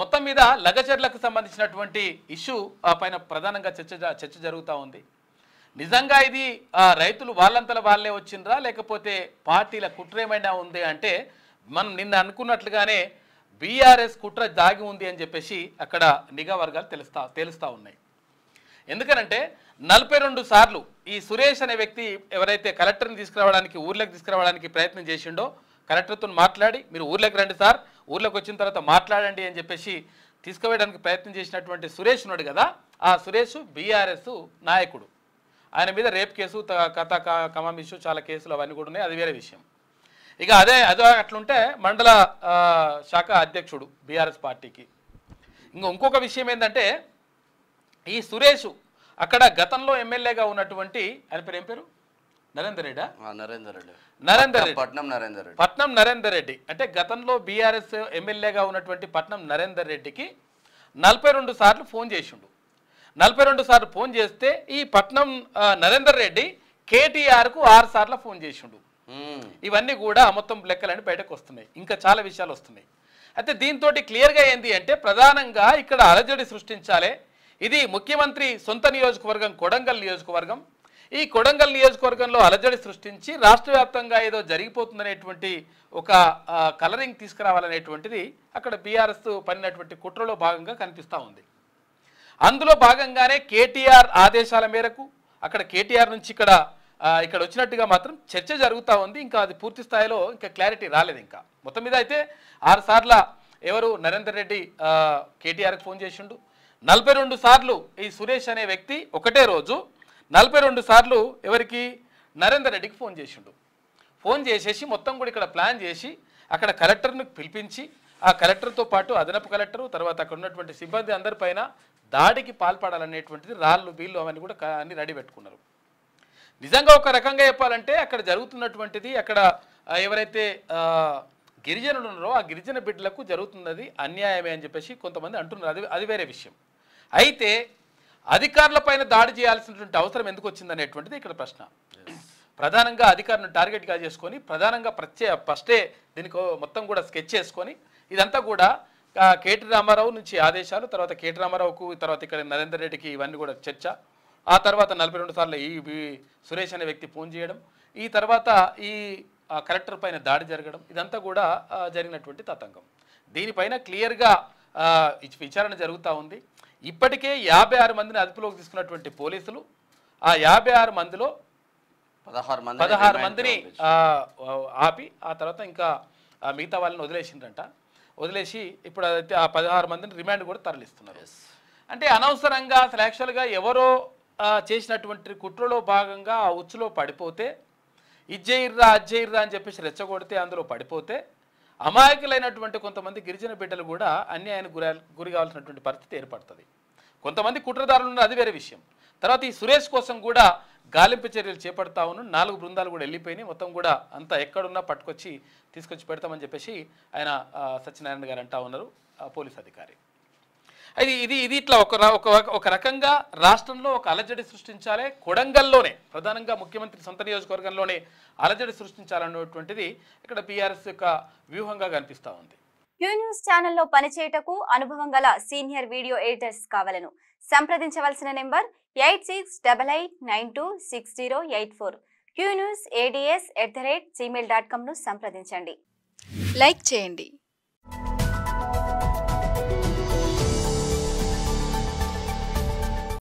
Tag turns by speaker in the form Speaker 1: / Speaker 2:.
Speaker 1: మొత్తం మీద లగచర్లకు సంబంధించినటువంటి ఇష్యూ పైన ప్రధానంగా చర్చ చర్చ జరుగుతూ ఉంది నిజంగా ఇది రైతులు వాళ్ళంతల వాళ్ళే వచ్చిండ్రా లేకపోతే పార్టీల కుట్ర ఏమైనా ఉంది అంటే మనం నిన్న అనుకున్నట్లుగానే బీఆర్ఎస్ కుట్ర దాగి ఉంది అని చెప్పేసి అక్కడ నిఘా వర్గాలు తెలుస్తా తెలుస్తూ ఉన్నాయి ఎందుకనంటే నలభై రెండు సార్లు ఈ సురేష్ అనే వ్యక్తి ఎవరైతే కలెక్టర్ని తీసుకురావడానికి ఊర్లోకి తీసుకురావడానికి ప్రయత్నం చేసిండో కలెక్టర్తో మాట్లాడి మీరు ఊర్లోకి రండి సార్ ఊర్లోకి వచ్చిన తర్వాత మాట్లాడండి అని చెప్పేసి తీసుకువేయడానికి ప్రయత్నం చేసినటువంటి సురేష్ ఉన్నాడు కదా ఆ సురేష్ బీఆర్ఎస్ నాయకుడు ఆయన మీద రేప్ కేసు కథ కమం ఇష్యూ చాలా కేసులు అవన్నీ కూడా ఉన్నాయి అది వేరే విషయం ఇక అదే అదే అట్లుంటే మండల శాఖ అధ్యక్షుడు బీఆర్ఎస్ పార్టీకి ఇంకా ఇంకొక విషయం ఏంటంటే ఈ సురేష్ అక్కడ గతంలో ఎమ్మెల్యేగా ఉన్నటువంటి ఆయన పేరు ఏం పేరు నరేందర్ రెడ్డా నరేందర్ రెడ్డి నరేందర్ రెడ్డి పట్నం నరేందర్ రెడ్డి పట్నం నరేందర్ రెడ్డి అంటే గతంలో బీఆర్ఎస్ ఎమ్మెల్యేగా ఉన్నటువంటి పట్నం నరేందర్ రెడ్డికి నలభై రెండు సార్లు ఫోన్ చేసిండు నలభై రెండు సార్లు ఫోన్ చేస్తే ఈ పట్నం నరేందర్ రెడ్డి కేటీఆర్కు ఆరు సార్లు ఫోన్ చేసిండు ఇవన్నీ కూడా మొత్తం లెక్కలని బయటకు వస్తున్నాయి ఇంకా చాలా విషయాలు వస్తున్నాయి అయితే దీంతో క్లియర్గా ఏంది అంటే ప్రధానంగా ఇక్కడ అలజడి సృష్టించాలి ఇది ముఖ్యమంత్రి సొంత నియోజకవర్గం కొడంగల్ నియోజకవర్గం ఈ కొడంగల్ నియోజకవర్గంలో అలజడి సృష్టించి రాష్ట్ర వ్యాప్తంగా ఏదో జరిగిపోతుందనేటువంటి ఒక కలరింగ్ తీసుకురావాలనేటువంటిది అక్కడ బీఆర్ఎస్ పడినటువంటి కుట్రలో భాగంగా కనిపిస్తూ ఉంది అందులో భాగంగానే కేటీఆర్ ఆదేశాల మేరకు అక్కడ కేటీఆర్ నుంచి ఇక్కడ ఇక్కడ వచ్చినట్టుగా మాత్రం చర్చ జరుగుతూ ఉంది ఇంకా అది పూర్తి స్థాయిలో ఇంకా క్లారిటీ రాలేదు ఇంకా మొత్తం మీద అయితే ఆరు సార్ల ఎవరు నరేందర్ రెడ్డి కేటీఆర్కి ఫోన్ చేసిండు నలభై సార్లు ఈ సురేష్ అనే వ్యక్తి ఒకటే రోజు నలభై రెండు సార్లు ఎవరికి నరేందర్ రెడ్డికి ఫోన్ చేసిండు ఫోన్ చేసేసి మొత్తం కూడా ఇక్కడ ప్లాన్ చేసి అక్కడ కలెక్టర్ను పిలిపించి ఆ కలెక్టర్తో పాటు అదనపు కలెక్టరు తర్వాత అక్కడ ఉన్నటువంటి సిబ్బంది అందరిపైన దాడికి పాల్పడాలనేటువంటిది రాళ్ళు బీళ్ళు అవన్నీ కూడా అన్ని రెడీ పెట్టుకున్నారు నిజంగా ఒక రకంగా చెప్పాలంటే అక్కడ జరుగుతున్నటువంటిది అక్కడ ఎవరైతే గిరిజనులు ఉన్నారో ఆ గిరిజన బిడ్డలకు జరుగుతున్నది అన్యాయమే అని చెప్పేసి కొంతమంది అంటున్నారు అది అది వేరే విషయం అయితే అధికారుల పైన దాడి చేయాల్సినటువంటి అవసరం ఎందుకు వచ్చిందనేటువంటిది ఇక్కడ ప్రశ్న ప్రధానంగా అధికారులను టార్గెట్గా చేసుకొని ప్రధానంగా ప్రత్యే ఫస్టే దీనికి మొత్తం కూడా స్కెచ్ చేసుకొని ఇదంతా కూడా కేటీ రామారావు నుంచి ఆదేశాలు తర్వాత కేటీ రామారావుకు తర్వాత ఇక్కడ నరేందర్ రెడ్డికి ఇవన్నీ కూడా చర్చ ఆ తర్వాత నలభై రెండు సార్లు ఈ సురేష్ అనే వ్యక్తి ఫోన్ చేయడం ఈ తర్వాత ఈ కలెక్టర్ పైన దాడి జరగడం ఇదంతా కూడా జరిగినటువంటి తతంగం దీనిపైన క్లియర్గా విచారణ జరుగుతూ ఉంది ఇప్పటికే యాభై ఆరు మందిని అదుపులోకి తీసుకున్నటువంటి పోలీసులు ఆ యాభై ఆరు మందిలో పదహారు మంది పదహారు మందిని ఆపి ఆ తర్వాత ఇంకా మిగతా వాళ్ళని వదిలేసిండ్రంట వదిలేసి ఇప్పుడు అదైతే ఆ పదహారు మందిని రిమాండ్ కూడా తరలిస్తున్నారు అంటే అనవసరంగా అసలు యాక్చువల్గా ఎవరో చేసినటువంటి కుట్రలో భాగంగా ఆ ఉచ్చులో పడిపోతే ఇజ్జయిర్రా అజ్జయిర్రా అని చెప్పేసి రెచ్చగొడితే అందులో పడిపోతే అమాయకులైనటువంటి కొంతమంది గిరిజన బిడ్డలు కూడా అన్యాయానికి గురి గురి కావాల్సినటువంటి పరిస్థితి ఏర్పడుతుంది కొంతమంది కుట్రదారులు ఉన్నారు అది వేరే విషయం తర్వాత ఈ సురేష్ కోసం కూడా గాలింపు చర్యలు చేపడతా ఉన్న నాలుగు బృందాలు కూడా వెళ్ళిపోయినాయి మొత్తం కూడా అంతా ఎక్కడున్నా పట్టుకొచ్చి తీసుకొచ్చి పెడతామని చెప్పేసి ఆయన సత్యనారాయణ గారు అంటా ఉన్నారు పోలీస్ అధికారి అది ఇది ఇది ఇట్లా ఒక ఒక రకంగా రాష్ట్రంలో ఒక అలజడి సృష్టించాలే కొడంగల్లోనే ప్రధానంగా ముఖ్యమంత్రి సొంత నియోజకవర్గంలోనే అలజడి సృష్టించాలన్నటువంటిది ఇక్కడ బీఆర్ఎస్ యొక్క వ్యూహంగా కనిపిస్తూ ఉంది యూ న్యూస్ ఛానల్లో పనిచేయటకు అనుభవం గల సీనియర్ వీడియో ఎడిటర్స్ కావాలను సంప్రదించవలసిన number eight six double eight nine two six zero eight four Q News ADS at the rate Gmail dot కామ్ను సంప్రదించండి లైక్ చేయండి